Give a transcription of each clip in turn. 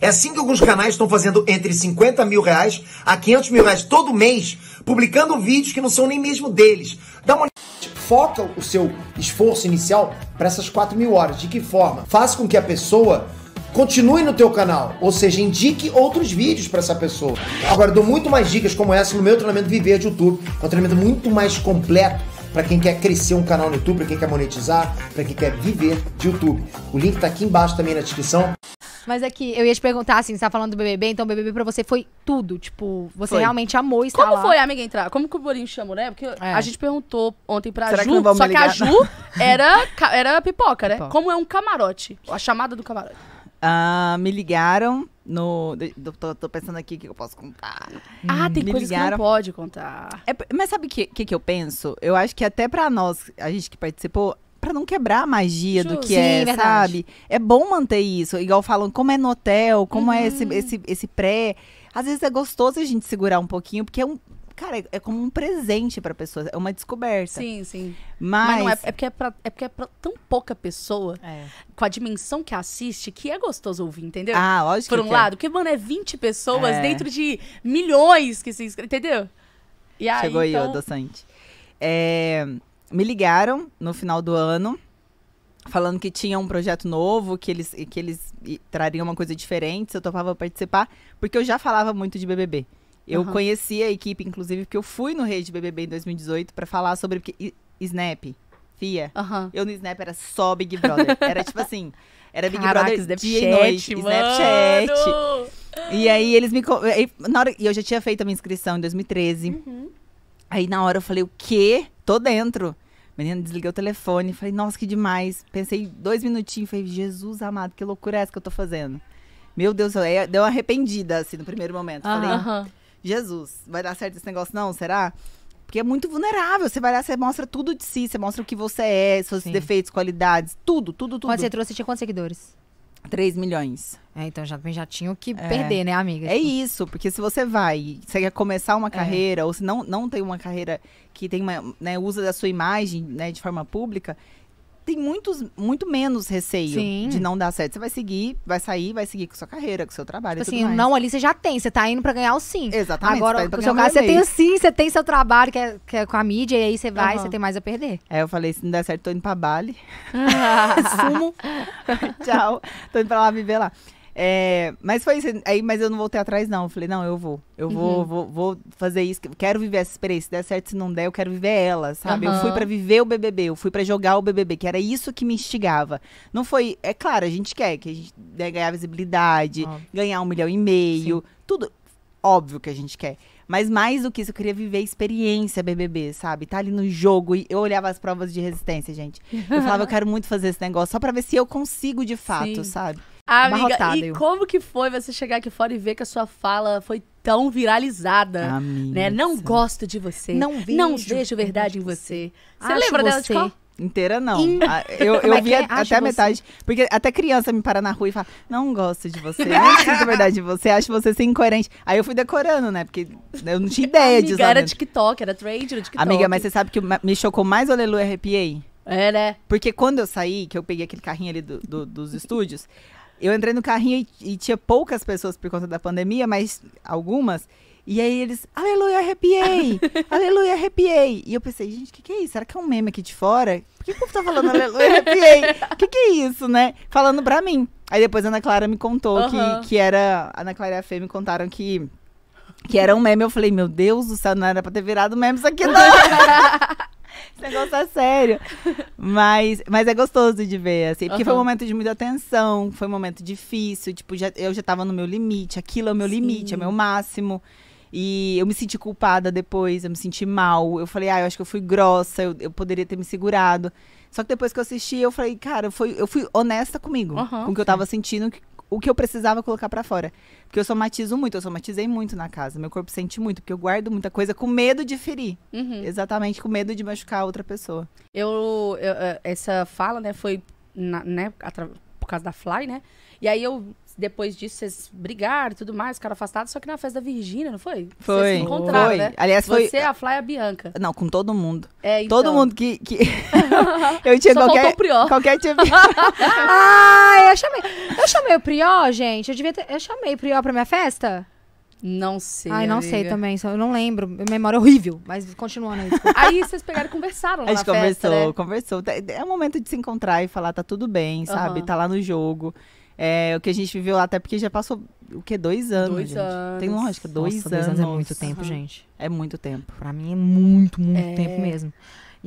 É assim que alguns canais estão fazendo entre 50 mil reais a 500 mil reais todo mês, publicando vídeos que não são nem mesmo deles. Dá uma foca o seu esforço inicial para essas 4 mil horas. De que forma? Faça com que a pessoa continue no teu canal, ou seja, indique outros vídeos para essa pessoa. Agora, dou muito mais dicas como essa no meu treinamento Viver de YouTube, é um treinamento muito mais completo para quem quer crescer um canal no YouTube, para quem quer monetizar, para quem quer viver de YouTube. O link está aqui embaixo também na descrição. Mas é que eu ia te perguntar, assim, você tá falando do BBB, então o BBB pra você foi tudo. Tipo, você Foi. realmente amou estar Como lá. foi, amiga, entrar? Como que o Borinho chamou, né? Porque é. a gente perguntou ontem pra Será Ju, só que a Ju era, era pipoca, né? Pipoca. Como é um camarote, a chamada do camarote. Ah, me ligaram no. Tô, tô pensando aqui o que eu posso contar. ah, tem me coisas que não pode contar. É mas sabe o que, que, que eu penso? Eu acho que até pra nós, a gente que participou, para não quebrar a magia do que Sim, é, verdade. sabe? É bom manter isso. Igual falam, como é no hotel, como uhum. é esse, uhum. esse, esse pré. Às vezes é gostoso a gente segurar um pouquinho, porque é um, cara, é como um presente pra pessoa, é uma descoberta. Sim, sim. Mas, Mas não, é, é, porque é pra, é porque é pra tão pouca pessoa, é. com a dimensão que assiste, que é gostoso ouvir, entendeu? Ah, lógico Por um é. que lado, é. porque, mano, é 20 pessoas é. dentro de milhões que se inscrevem, entendeu? E aí, Chegou então... aí o adoçante. É me ligaram no final do ano falando que tinha um projeto novo, que eles, que eles trariam uma coisa diferente, se eu topava participar, porque eu já falava muito de BBB. Eu uhum. conheci a equipe, inclusive, porque eu fui no Rede BBB em 2018 para falar sobre porque, Snap, Fia. Uhum. Eu no Snap era só Big Brother. Era tipo assim, era Big Caraca, Brother Snapchat, dia e noite, mano. Snapchat. E aí eles me... E, na hora, e eu já tinha feito a minha inscrição em 2013. Uhum. Aí na hora eu falei, o quê? tô dentro. Menina, desliguei o telefone, falei, nossa, que demais. Pensei dois minutinhos, falei, Jesus amado, que loucura é essa que eu tô fazendo? Meu Deus, é, deu uma arrependida, assim, no primeiro momento. Falei, Jesus, vai dar certo esse negócio não, será? Porque é muito vulnerável. Você vai lá, você mostra tudo de si, você mostra o que você é, seus Sim. defeitos, qualidades, tudo, tudo, tudo. Quando você trouxe, tinha quantos seguidores? 3 milhões. É, então já, já tinha o que é. perder, né, amiga? É tipo, isso, porque se você vai, você quer começar uma é. carreira, ou se não, não tem uma carreira que tem uma, né, usa da sua imagem né, de forma pública, tem muitos, muito menos receio Sim. de não dar certo. Você vai seguir, vai sair, vai seguir com sua carreira, com seu trabalho. Tipo assim, mais. não ali você já tem, você tá indo pra ganhar o sim. Exatamente. Agora, você tá seu caso, você tem o sim, você tem seu trabalho, que é, que é com a mídia, e aí você vai, uhum. você tem mais a perder. É, eu falei, se não der certo, tô indo pra Bali. Sumo. Tchau. Tô indo pra lá viver lá. É, mas foi isso. Aí, mas eu não voltei atrás, não. Eu falei, não, eu vou. Eu vou, uhum. vou, vou fazer isso. Quero viver essa experiência. Se der certo, se não der, eu quero viver ela, sabe? Uhum. Eu fui para viver o BBB, eu fui para jogar o BBB, que era isso que me instigava. Não foi. É claro, a gente quer que a gente né, ganhar visibilidade, Óbvio. ganhar um milhão e meio, Sim. tudo. Óbvio que a gente quer. Mas mais do que isso, eu queria viver a experiência BBB, sabe? Tá ali no jogo e eu olhava as provas de resistência, gente. Eu falava, eu quero muito fazer esse negócio só para ver se eu consigo de fato, Sim. sabe? Amiga, e eu. como que foi você chegar aqui fora e ver que a sua fala foi tão viralizada, né? Amiga, né? Não gosto de você. Não vejo, não vejo verdade em você. Você lembra dela você. de qual? Inteira não. Ah, eu, eu é vi é? até a metade. Porque até criança me para na rua e fala: Não gosto de você, não sinto verdade de você, acho você ser incoerente. Aí eu fui decorando, né? Porque eu não tinha ideia Amiga, disso. Era né? TikTok, era trade era TikTok. Amiga, mas você sabe que me chocou mais o Aleluia RPA? É, né? Porque quando eu saí, que eu peguei aquele carrinho ali do, do, dos estúdios, eu entrei no carrinho e, e, tinha poucas pessoas por conta da pandemia, mas algumas. E aí eles, aleluia, arrepiei! aleluia, arrepiei! E eu pensei, gente, o que, que é isso? Será que é um meme aqui de fora? Por que o povo tá falando aleluia, arrepiei? O que, que é isso, né? Falando pra mim. Aí depois a Ana Clara me contou uhum. que, que era. A Ana Clara e a Fê me contaram que, que era um meme. Eu falei, meu Deus do céu, não era pra ter virado meme isso aqui, não! Esse negócio é sério. Mas, mas é gostoso de ver, assim. Porque uhum. foi um momento de muita tensão, foi um momento difícil. Tipo, já, eu já tava no meu limite. Aquilo é o meu Sim. limite, é o meu máximo. E eu me senti culpada depois, eu me senti mal. Eu falei, ah, eu acho que eu fui grossa, eu, eu poderia ter me segurado. Só que depois que eu assisti, eu falei, cara, eu fui, eu fui honesta comigo, uhum, com o que eu tava sentindo, o que eu precisava colocar para fora. Porque eu somatizo muito, eu somatizei muito na casa. Meu corpo sente muito, porque eu guardo muita coisa com medo de ferir. Uhum. Exatamente, com medo de machucar outra pessoa. Eu, eu essa fala, né, foi na, né, por causa da Fly, né? E aí eu depois disso vocês brigaram e tudo mais, ficaram afastados, só que na festa da Virgínia, não foi? Foi. Vocês se encontraram, foi. né? Aliás, foi... Você, a Fly e a Bianca. Não, com todo mundo. É, então... Todo mundo que... que... eu tinha só qualquer... o Prió. Qualquer tipo... Ai, ah, eu chamei... Eu chamei o Prió, gente? Eu devia ter... Eu chamei o Prió pra minha festa? Não sei. Ai, não amiga. sei também. Só, eu não lembro. Memória é horrível. Mas continuando aí. aí vocês pegaram e conversaram lá A gente conversou, festa, né? conversou. É, é o momento de se encontrar e falar, tá tudo bem, sabe? Uhum. Tá lá no jogo. É, o que a gente viveu lá, até porque já passou, o que, dois anos, dois gente? Anos. Tem lógica, dois Nossa, anos. dois anos é muito tempo, uhum. gente. É muito tempo. Pra mim é muito, muito é... tempo mesmo.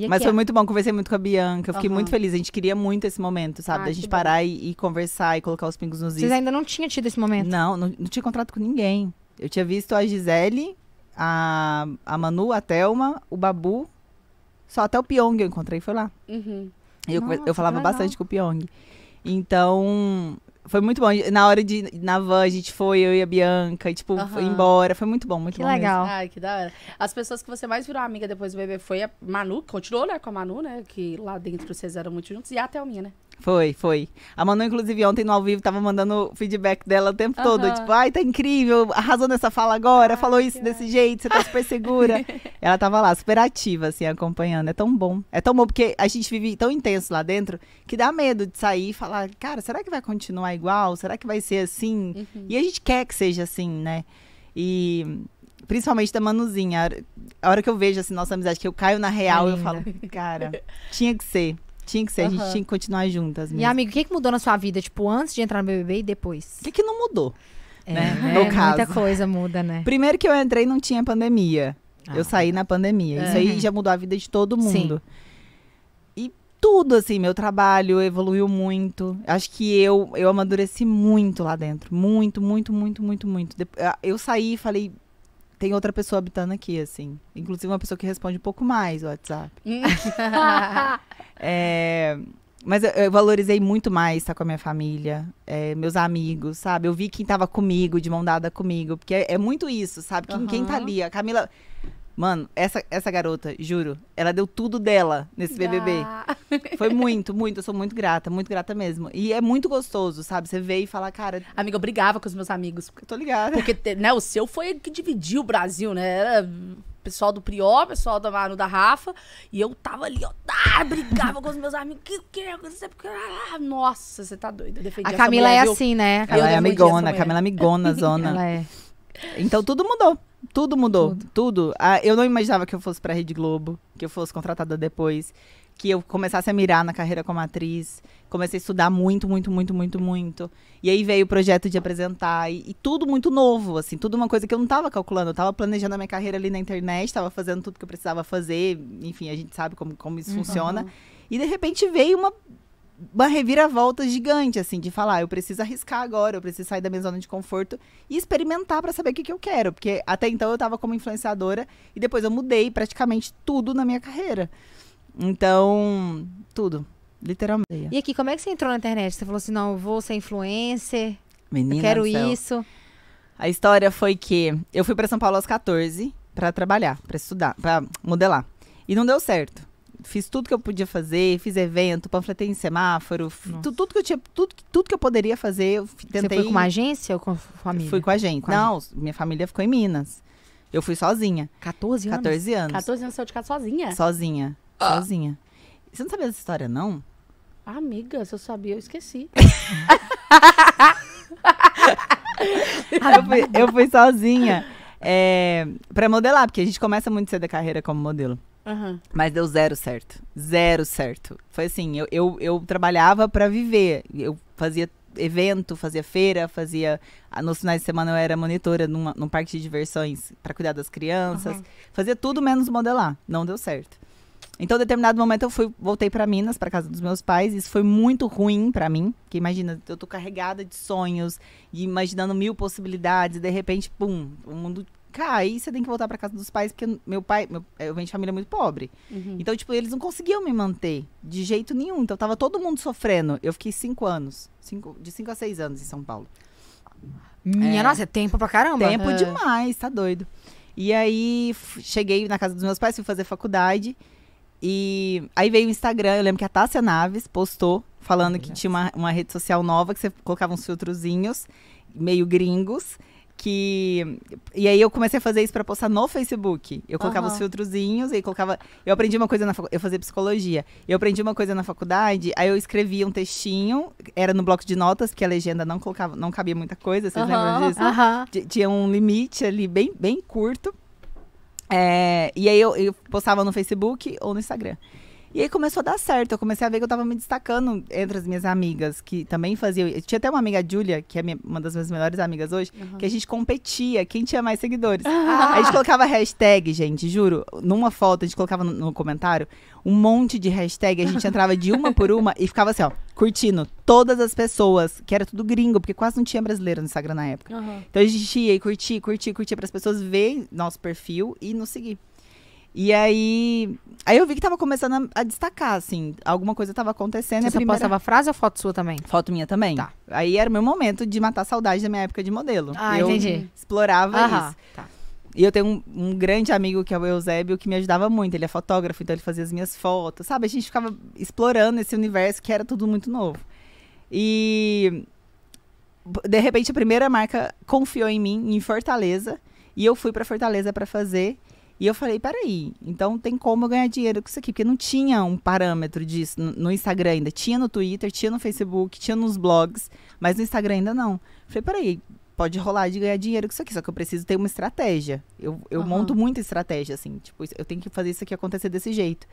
Mas foi muito bom, conversei muito com a Bianca, eu fiquei uhum. muito feliz. A gente queria muito esse momento, sabe? Ah, da gente parar e, e, conversar e colocar os pingos nos is. Vocês ainda não tinham tido esse momento? Não, não, não tinha contrato com ninguém. Eu tinha visto a Gisele, a, a Manu, a Thelma, o Babu. Só até o Pyong eu encontrei, foi lá. Uhum. Eu, Nossa, eu falava bastante com o Pyong. Então, foi muito bom. Na hora de. Na van, a gente foi, eu e a Bianca, e, tipo, uhum. foi embora. Foi muito bom, muito que bom. Que legal. Mesmo. Ai, que da hora. As pessoas que você mais virou amiga depois do bebê foi a Manu, continuou, né, com a Manu, né? Que lá dentro vocês eram muito juntos, e a Thelminha, né? Foi, foi. A Manu, inclusive, ontem no ao vivo tava mandando feedback dela o tempo uhum. todo. Tipo, ai, tá incrível, arrasou nessa fala agora, ai, falou isso desse jeito, você tá super segura. Ela tava lá, super ativa, assim, acompanhando. É tão bom. É tão bom porque a gente vive tão intenso lá dentro que dá medo de sair e falar, cara, será que vai continuar igual? Será que vai ser assim? Uhum. E a gente quer que seja assim, né? E principalmente da Manuzinha. A hora que eu vejo assim, nossa amizade, que eu caio na real, eu falo, cara, tinha que ser. Tinha que ser, uhum. a gente tinha que continuar juntas. Mesmo. E, amigo, o que, que mudou na sua vida, tipo, antes de entrar no BBB e depois? O que, que não mudou? É, né? né? No caso. Muita coisa muda, né? Primeiro que eu entrei não tinha pandemia. Ah. Eu saí na pandemia. Isso aí uhum. já mudou a vida de todo mundo. Sim tudo, assim, meu trabalho evoluiu muito. Acho que eu, eu amadureci muito lá dentro. Muito, muito, muito, muito, muito. Ah, eu saí e falei, tem outra pessoa habitando aqui, assim. Inclusive uma pessoa que responde um pouco mais o WhatsApp. é, mas eu, eu, valorizei muito mais estar com a minha família, é, meus amigos, sabe? Eu vi quem estava comigo, de mão dada comigo. Porque é, é muito isso, sabe? Quem, uhum. quem tá ali? A Camila. Mano, essa, essa garota, juro, ela deu tudo dela nesse BBB. Ah. Foi muito, muito. Eu sou muito grata, muito grata mesmo. E é muito gostoso, sabe? Você vê e fala, cara. Amiga, eu brigava com os meus amigos. Eu tô ligada. Porque, né, o seu foi que dividiu o Brasil, né? Era pessoal do Prió, pessoal da Manu da Rafa. E eu tava ali, ó, tá, brigava com os meus amigos. Que que é? Nossa, você tá doido. a Camila mulher, é viu? assim, né? Ela é amigona, Camila é amigona, zona. ela é. Então tudo mudou. Tudo mudou, tudo. tudo. Ah, eu não imaginava que eu fosse pra Rede Globo, que eu fosse contratada depois, que eu começasse a mirar na carreira como atriz. Comecei a estudar muito, muito, muito, muito, muito. E aí veio o projeto de apresentar, e, e tudo muito novo, assim, tudo uma coisa que eu não estava calculando. Eu estava planejando a minha carreira ali na internet, estava fazendo tudo que eu precisava fazer, enfim, a gente sabe como, como isso uhum. funciona. E de repente veio uma uma reviravolta gigante, assim, de falar, ah, eu preciso arriscar agora, eu preciso sair da minha zona de conforto e experimentar para saber o que, que eu quero. Porque até então eu estava como influenciadora e depois eu mudei praticamente tudo na minha carreira. Então, tudo. Literalmente. E aqui, como é que você entrou na internet? Você falou assim, não, eu vou ser influencer. Menina, eu quero isso. A história foi que eu fui para São Paulo aos 14 para trabalhar, para estudar, para modelar. E não deu certo fiz tudo que eu podia fazer, fiz evento, panfletei em semáforo, tu, tudo que eu tinha, tudo, tudo que eu poderia fazer, eu tentei. Você foi com uma agência ou com a família? Fui com a gente. Com Não, minha família ficou em Minas. Eu fui sozinha. 14 anos? 14 anos. 14 anos saiu de casa sozinha? Sozinha. Ah. Sozinha. Você não sabia dessa história, não? amiga, se eu sabia, eu esqueci. eu, fui, eu, fui, sozinha é, para modelar, porque a gente começa muito cedo a carreira como modelo. Uhum. Mas deu zero certo. Zero certo. Foi assim, eu, eu, eu trabalhava para viver. Eu fazia evento, fazia feira, fazia. Ah, nos finais de semana eu era monitora numa, num parque de diversões para cuidar das crianças. Uhum. Fazia tudo menos modelar. Não deu certo. Então, em determinado momento, eu fui, voltei para Minas, para casa dos meus pais. Isso foi muito ruim para mim, porque imagina, eu tô carregada de sonhos, e imaginando mil possibilidades, e de repente, pum, o mundo Cara, aí você tem que voltar para casa dos pais, porque meu pai, meu, eu venho de família muito pobre. Uhum. Então, tipo, eles não conseguiam me manter de jeito nenhum. Então, tava todo mundo sofrendo. Eu fiquei cinco anos, cinco, de cinco a seis anos em São Paulo. Minha é, nossa, é tempo pra caramba. Tempo é. demais, tá doido. E aí, cheguei na casa dos meus pais, fui fazer faculdade. E aí veio o Instagram, eu lembro que a Tássia Naves postou, falando que tinha uma, uma rede social nova, que você colocava uns filtrozinhos, meio gringos que e aí eu comecei a fazer isso para postar no Facebook. Eu colocava uhum. os filtrozinhos e colocava, eu aprendi uma coisa na eu fazia psicologia. Eu aprendi uma coisa na faculdade, aí eu escrevia um textinho, era no bloco de notas, que a legenda não colocava, não cabia muita coisa, vocês uhum. lembram disso? Uhum. Tinha um limite ali bem bem curto. É... e aí eu, eu postava no Facebook ou no Instagram. E aí começou a dar certo. Eu comecei a ver que eu tava me destacando entre as minhas amigas, que também faziam. Eu tinha até uma amiga, a Julia, que é minha, uma das minhas melhores amigas hoje, uhum. que a gente competia quem tinha mais seguidores. Ah. A gente colocava hashtag, gente, juro. Numa foto, a gente colocava no, no comentário um monte de hashtag. A gente entrava de uma por uma e ficava assim, ó, curtindo todas as pessoas, que era tudo gringo, porque quase não tinha brasileiro no Instagram na época. Uhum. Então a gente ia e curtia, curtia, curtia para as pessoas verem nosso perfil e nos seguir. E aí, aí eu vi que tava começando a, a destacar, assim, alguma coisa tava acontecendo. Você é primeira... postava frase ou foto sua também? Foto minha também. Tá. Aí era o meu momento de matar a saudade da minha época de modelo. Ah, eu entendi. explorava Aham, isso. Tá. E eu tenho um, um, grande amigo que é o Eusébio, que me ajudava muito. Ele é fotógrafo, então ele fazia as minhas fotos, sabe? A gente ficava explorando esse universo que era tudo muito novo. E de repente a primeira marca confiou em mim, em Fortaleza, e eu fui para Fortaleza para fazer. E eu falei, peraí, então tem como eu ganhar dinheiro com isso aqui? Porque não tinha um parâmetro disso no Instagram ainda. Tinha no Twitter, tinha no Facebook, tinha nos blogs, mas no Instagram ainda não. falei, peraí, pode rolar de ganhar dinheiro com isso aqui, só que eu preciso ter uma estratégia. Eu, eu uhum. monto muita estratégia, assim, tipo, eu tenho que fazer isso aqui acontecer desse jeito.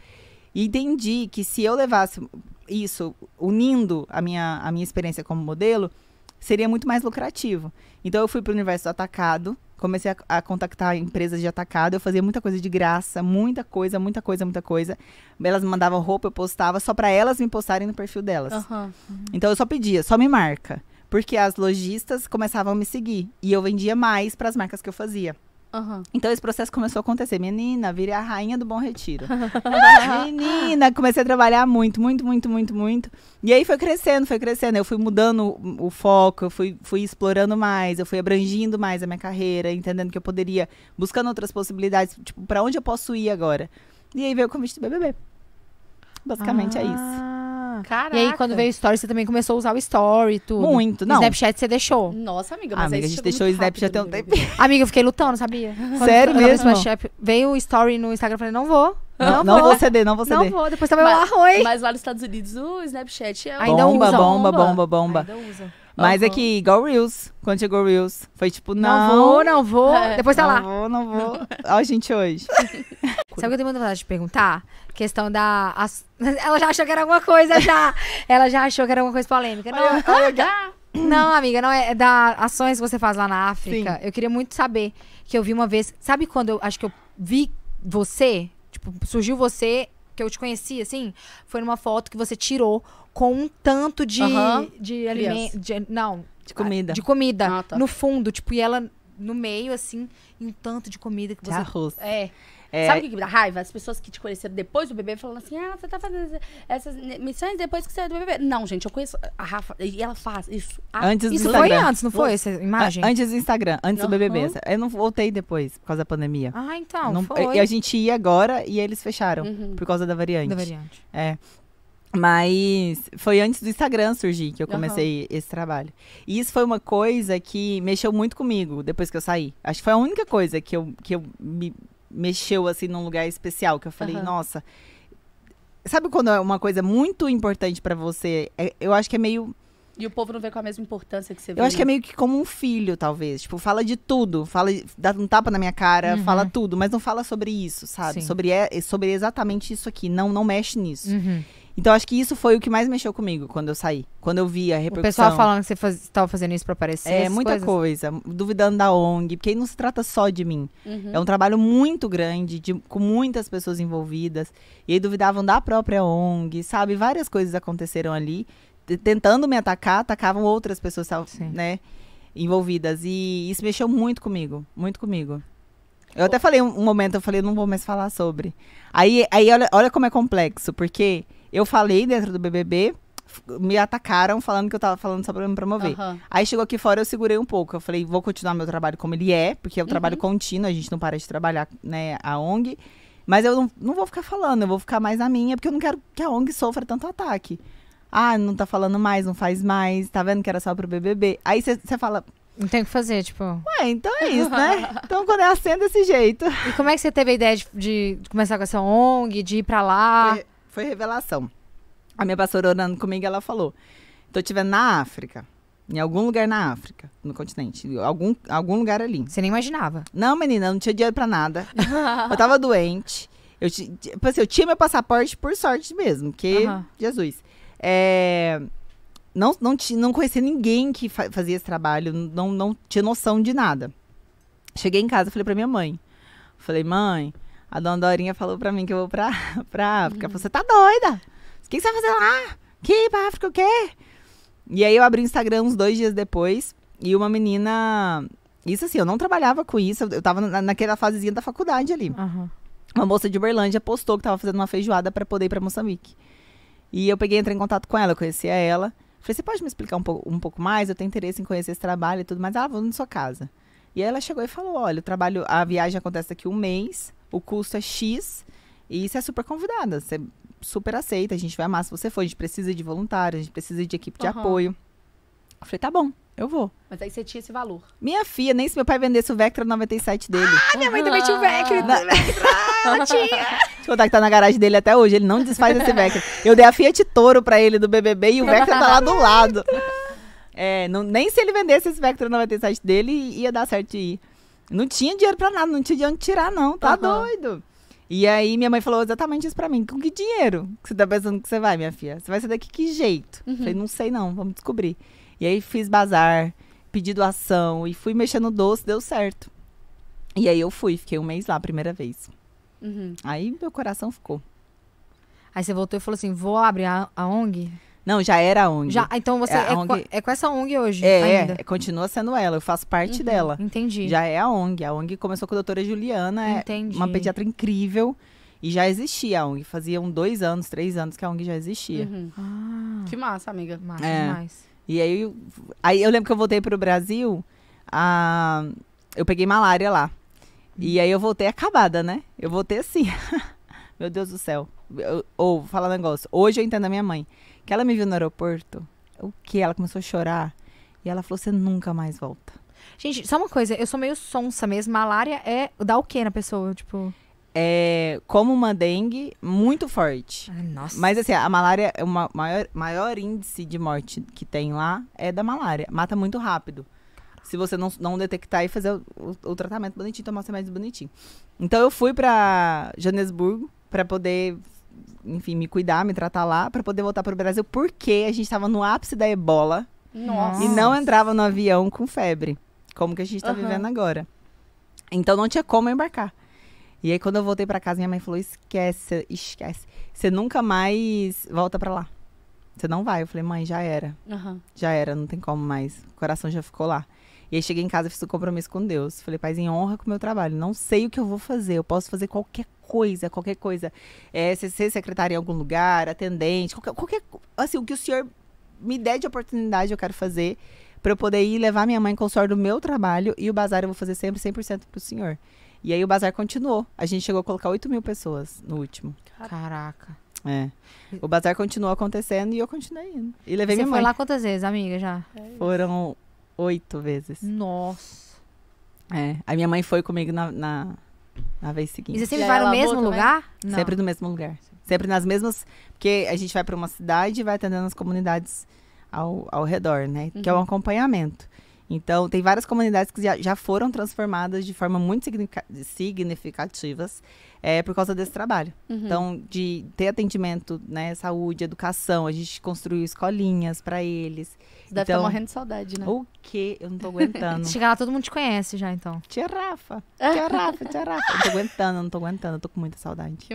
E entendi que se eu levasse isso, unindo a minha, a minha experiência como modelo, seria muito mais lucrativo. Então eu fui para o universo do atacado, comecei a, a, contactar empresas de atacado, eu fazia muita coisa de graça, muita coisa, muita coisa, muita coisa. Elas me mandavam roupa, eu postava só para elas me postarem no perfil delas. Uhum, Então eu só pedia, só me marca, porque as lojistas começavam a me seguir e eu vendia mais para as marcas que eu fazia. Uhum. Então esse processo começou a acontecer. Menina, virei a rainha do Bom Retiro. Menina, comecei a trabalhar muito, muito, muito, muito, muito. E aí foi crescendo, foi crescendo. Eu fui mudando o, foco, eu fui, fui explorando mais, eu fui abrangindo mais a minha carreira, entendendo que eu poderia, buscando outras possibilidades, tipo, pra onde eu posso ir agora. E aí veio o convite do BBB. Basicamente é ah. é isso. Caraca. E aí, quando veio o Story, você também começou a usar o Story e tudo. Muito, não. O Snapchat você deixou. Nossa, amiga, mas amiga, a gente deixou o Snapchat até um tempo. Amiga, eu fiquei lutando, sabia? Quando Sério eu, mesmo? Snapchat, veio o Story no Instagram, eu falei, não vou. Não, não, não vou. ceder, não vou ceder. Não vou, depois também lá oi Mas lá nos Estados Unidos o Snapchat é ainda bomba, usa, bomba, bomba, bomba, bomba. Ainda usa. Mas uhum. é que igual Reels, quando chegou Reels, foi tipo, não, não vou, não vou. É, Depois tá não lá. Não vou, não vou. Ó, gente, hoje. loucura. Sabe o que eu tenho muita vontade de perguntar? Questão da. As... Ela já achou que era alguma coisa já. Ela já achou que era alguma coisa polêmica. Não, não amiga, não é, é, da ações que você faz lá na África. Sim. Eu queria muito saber que eu vi uma vez. Sabe quando eu acho que eu vi você? Tipo, surgiu você que eu te conheci, assim, foi numa foto que você tirou com um tanto de, de alimento. Não. De comida. De comida. Ah, tá. No fundo, tipo, e ela no meio, assim, e um tanto de comida que de você. De arroz. É. É... Sabe o que dá raiva? As pessoas que te conheceram depois do bebê falando assim: ah, você tá fazendo essas missões depois que você é do bebê. Não, gente, eu conheço a Rafa e ela faz isso. A... Antes isso do foi Instagram. antes, não foi? Essa imagem? antes do Instagram, antes uhum. do bebê Eu não voltei depois, por causa da pandemia. Ah, então. Não, foi. E a gente ia agora e eles fecharam, uhum. por causa da variante. Da variante. É. Mas foi antes do Instagram surgir que eu comecei uhum. esse trabalho. E isso foi uma coisa que mexeu muito comigo depois que eu saí. Acho que foi a única coisa que eu, que eu me mexeu assim num lugar especial que eu falei, uhum. nossa. Sabe quando é uma coisa muito importante para você? É, eu acho que é meio e o povo não vê com a mesma importância que você vê. Eu acho que é meio que como um filho, talvez. Tipo, fala de tudo. Fala, dá um tapa na minha cara, uhum. fala tudo, mas não fala sobre isso, sabe? Sim. Sobre, é, é sobre exatamente isso aqui. Não, não mexe nisso. Uhum. Então acho que isso foi o que mais mexeu comigo quando eu saí. Quando eu vi a repercussão. O pessoal falando que você estava faz, fazendo isso para aparecer. É, muita coisas. coisa. Duvidando da ONG, porque não se trata só de mim. Uhum. É um trabalho muito grande, de, com muitas pessoas envolvidas. E aí duvidavam da própria ONG, sabe? Várias coisas aconteceram ali. Tentando me atacar, atacavam outras pessoas, Sim. né? Envolvidas. E isso mexeu muito comigo. Muito comigo. Eu até falei um, um momento, eu falei, não vou mais falar sobre. Aí, aí olha, olha como é complexo, porque eu falei dentro do BBB, me atacaram falando que eu tava falando só pra me promover. Uhum. Aí chegou aqui fora, eu segurei um pouco. Eu falei, vou continuar meu trabalho como ele é, porque é um uhum. trabalho contínuo, a gente não para de trabalhar, né, a ONG. Mas eu não, não vou ficar falando, eu vou ficar mais na minha, porque eu não quero que a ONG sofra tanto ataque. Ah, não tá falando mais, não faz mais, tá vendo que era só pro BBB. Aí você fala, não tem o que fazer, tipo. Ué, então é isso, né? então quando é assim, é desse jeito. E como é que você teve a ideia de, de, começar com essa ONG, de ir pra lá? Foi revelação. A minha pastora orando comigo, ela falou: tô estiver na África, em algum lugar na África, no continente, algum, algum lugar ali. Você nem imaginava? Não, menina, não tinha dinheiro para nada. eu tava doente. Eu, tipo assim, eu tinha meu passaporte por sorte mesmo, que uhum. Jesus. É, não, não, tinha, não conhecia ninguém que fa fazia esse trabalho, não, não tinha noção de nada. Cheguei em casa, falei pra minha mãe. Falei, mãe, a dona Dorinha falou pra mim que eu vou pra, pra África. Hum. Você tá doida? O que você vai fazer lá? Que pra África o quê? E aí eu abri o Instagram uns dois dias depois e uma menina. Isso assim, eu não trabalhava com isso, eu tava na, naquela fasezinha da faculdade ali. Uhum. Uma moça de Uberlândia postou que tava fazendo uma feijoada para poder ir pra Moçambique. E eu peguei, entrei em contato com ela, conheci ela. Falei, você pode me explicar um pouco, um pouco mais? Eu tenho interesse em conhecer esse trabalho e tudo mais. Ah, vou na sua casa. E aí ela chegou e falou, olha, o trabalho, a viagem acontece daqui um mês o custo é X e você é super convidada, você super aceita, a gente vai amar se você for, a gente precisa de voluntários, a gente precisa de equipe de apoio. Eu falei, tá bom, eu vou. Mas aí você tinha esse valor. Minha filha, nem se meu pai vendesse o Vectra 97 dele. Ah, minha mãe também tinha o Vectra. Na... Ela tinha. Deixa eu contar que tá na garagem dele até hoje, ele não desfaz esse Vectra. Eu dei a Fiat Toro pra ele do BBB e o Vectra tá lá do lado. É, não, nem se ele vendesse esse Vectra 97 dele, ia dar certo de ir. Não tinha dinheiro pra nada, não tinha de onde tirar, não. Tá uhum. doido. E aí minha mãe falou exatamente isso pra mim. Com que dinheiro você tá pensando que você vai, minha filha? Você vai sair daqui que jeito? Uhum. Falei, não sei não, vamos descobrir. E aí fiz bazar, pedi doação e fui mexendo doce, deu certo. E aí eu fui, fiquei um mês lá a primeira vez. Uhum. Aí meu coração ficou. Aí você voltou e falou assim, vou abrir a, a ONG? Não, já era a ONG. Já, então você é, é, com, é com, essa ONG hoje é, ainda? É, continua sendo ela, eu faço parte uhum, dela. Entendi. Já é a ONG. A ONG começou com a doutora Juliana, é entendi. uma pediatra incrível. E já existia a ONG. Faziam dois anos, três anos que a ONG já existia. Uhum. Ah. Que massa, amiga. Massa é. demais. E aí, aí eu lembro que eu voltei para o Brasil, a... eu peguei malária lá. E aí eu voltei acabada, né? Eu voltei assim. Meu Deus do céu. Ou, ou, fala um negócio. Hoje eu entendo a minha mãe que ela me viu no aeroporto, o que? Ela começou a chorar e ela falou: você nunca mais volta. Gente, só uma coisa, eu sou meio sonsa mesmo. Malária é dá o que na pessoa? Tipo. É como uma dengue muito forte. Ai, nossa. Mas assim, a malária, o é maior, maior índice de morte que tem lá é da malária. Mata muito rápido. Se você não, não detectar e fazer o, o, o tratamento bonitinho, tomar os mais bonitinho. Então eu fui pra Joanesburgo para poder enfim, me cuidar, me tratar lá, para poder voltar pro Brasil, porque a gente estava no ápice da ebola. Nossa. E não entrava no avião com febre, como que a gente está uhum. vivendo agora. Então não tinha como embarcar. E aí quando eu voltei para casa, minha mãe falou: "Esquece, esquece. Você nunca mais volta para lá. Você não vai". Eu falei: "Mãe, já era. Uhum. Já era, não tem como mais. O coração já ficou lá". E aí cheguei em casa, fiz um compromisso com Deus. Falei, Pai, em honra com o meu trabalho. Não sei o que eu vou fazer. Eu posso fazer qualquer coisa, qualquer coisa. É, ser secretária em algum lugar, atendente, qualquer, qualquer. Assim, o que o senhor me der de oportunidade, eu quero fazer. Pra eu poder ir levar minha mãe com o senhor do meu trabalho. E o bazar eu vou fazer sempre 100% pro senhor. E aí o bazar continuou. A gente chegou a colocar 8 mil pessoas no último. Caraca. É. O bazar continuou acontecendo e eu continuei indo. E levei Você minha mãe. Você foi lá quantas vezes, amiga, já? Foram oito vezes. Nossa. É. A minha mãe foi comigo na, na, na vez seguinte. E você sempre e vai no mesmo lugar? Sempre no mesmo lugar. Sempre nas mesmas. Porque a gente vai para uma cidade e vai atendendo as comunidades ao, ao redor, né? Uhum. Que é um uhum. acompanhamento. Então, tem várias comunidades que já, já foram transformadas de forma muito significativas é, por causa desse trabalho. Uhum. Então, de ter atendimento, né, saúde, educação, a gente construiu escolinhas para eles. deve estar tá então, tá morrendo de saudade, né? O quê? Eu não tô aguentando. Chegar lá, todo mundo te conhece já, então. Tia Rafa, tia Rafa, tia Rafa. Eu não tô aguentando, eu não tô aguentando, eu tô com muita saudade.